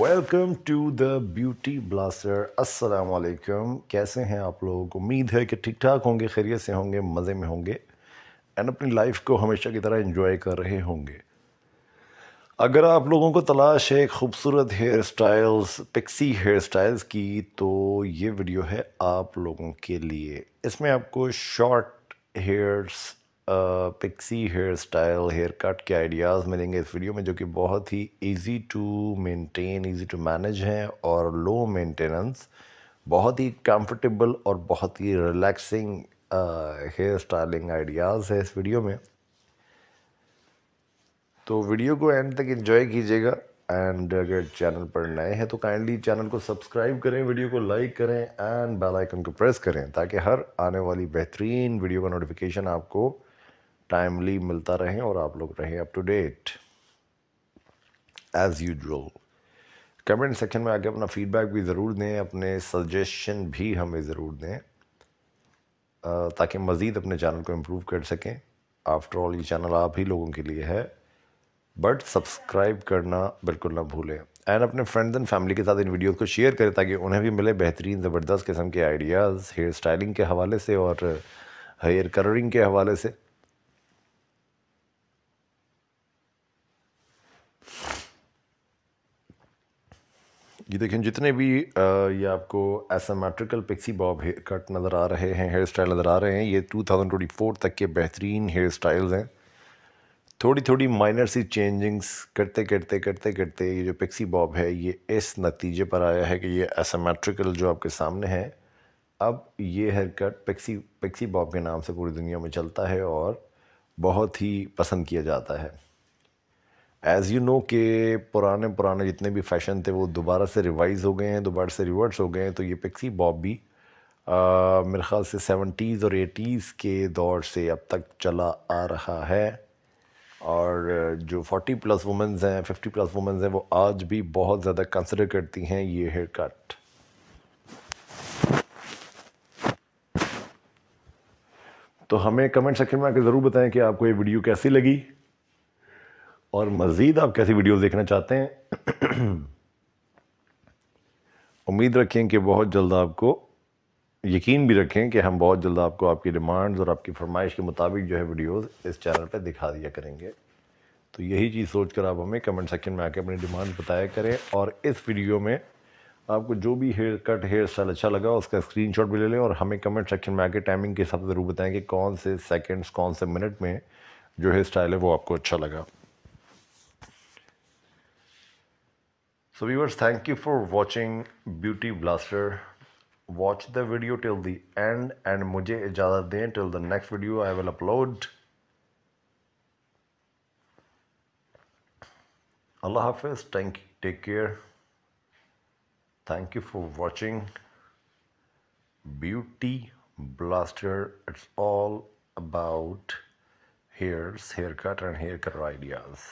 Welcome to the beauty blaster असलकम कैसे हैं आप लोगों को उम्मीद है कि ठीक ठाक होंगे खैरियत से होंगे मज़े में होंगे एंड अपनी लाइफ को हमेशा की तरह इंजॉय कर रहे होंगे अगर आप लोगों को तलाश है खूबसूरत hair styles pixie hair styles की तो ये वीडियो है आप लोगों के लिए इसमें आपको short hairs pixie hair style hair cut के आइडियाज़ मिलेंगे इस वीडियो में जो कि बहुत ही easy to maintain easy to manage हैं और लो मेंटेनेंस बहुत ही कंफर्टेबल और बहुत ही रिलैक्सिंग हेयर स्टाइलिंग आइडियाज़ है इस वीडियो में तो वीडियो को एंड तक इन्जॉय कीजिएगा एंड अगर चैनल पर नए हैं तो काइंडली चैनल को सब्सक्राइब करें वीडियो को लाइक करें एंड बेल आइकन को प्रेस करें ताकि हर आने वाली बेहतरीन वीडियो का नोटिफिकेशन आपको टाइमली मिलता रहें और आप लोग रहें up to date as drop comment section में आके अपना फीडबैक भी ज़रूर दें अपने सजेशन भी हमें ज़रूर दें ताकि मज़ीद अपने चैनल को इम्प्रूव कर सकें आफ्टर ऑल ये चैनल आप ही लोगों के लिए है बट सब्सक्राइब करना बिल्कुल ना भूलें एंड अपने फ्रेंड्स एंड फैमिली के साथ इन वीडियोस को शेयर करें ताकि उन्हें भी मिले बेहतरीन ज़बरदस्त किस्म के आइडियाज़ हेयर स्टाइलिंग के हवाले से और हेयर कलरिंग के हवाले से ये देखें जितने भी ये आपको asymmetrical pixie bob hair cut नज़र आ रहे हैं हेयर स्टाइल नज़र आ रहे हैं ये 2024 तक के बेहतरीन हेयर स्टाइल्स हैं थोड़ी थोड़ी माइनर सी चेंजिंग्स करते करते करते करते ये जो पिक्सी बॉब है ये इस नतीजे पर आया है कि ये एसामेट्रिकल जो आपके सामने है अब ये hair cut pixie pixie bob के नाम से पूरी दुनिया में चलता है और बहुत ही पसंद किया जाता है एज़ यू नो के पुराने पुराने जितने भी फैशन थे वो दोबारा से रिवाइज़ हो गए हैं दोबारा से रिवर्स हो गए हैं तो ये पिक्सी बॉब भी मेरे ख़्याल से सेवेंटीज़ और एटीज़ के दौर से अब तक चला आ रहा है और जो फोर्टी प्लस वुमेंस हैं फिफ्टी प्लस वुमेंस हैं वो आज भी बहुत ज़्यादा कंसिडर करती हैं ये हेयर कट तो हमें कमेंट सेक्शन में आकर ज़रूर बताएं कि आपको ये वीडियो कैसी लगी और मज़ीद आप कैसी वीडियोज़ देखना चाहते हैं उम्मीद रखें कि बहुत जल्द आपको यकीन भी रखें कि हम बहुत जल्द आपको आपकी डिमांड्स और आपकी फरमाइश के मुताबिक जो है वीडियोस इस चैनल पर दिखा दिया करेंगे तो यही चीज़ सोच कर आप हमें कमेंट सेक्शन में आके अपनी डिमांड बताया करें और इस वीडियो में आपको जो भी हेयर कट हेयर स्टाइल अच्छा लगा उसका स्क्रीन भी ले लें और हमें कमेंट सेक्शन में आके टाइमिंग के हिसाब से ज़रूर बताएँ कि कौन से सेकेंड्स कौन से मिनट में जो हेयर स्टाइल है वो आपको अच्छा लगा So viewers, thank you for watching Beauty Blaster. Watch the video till the end and mujhe ijazat dein till the next video I will upload. Allah Hafiz, thank, take care. Thank you for watching Beauty Blaster. It's all about hairs, haircut and haircut ideas.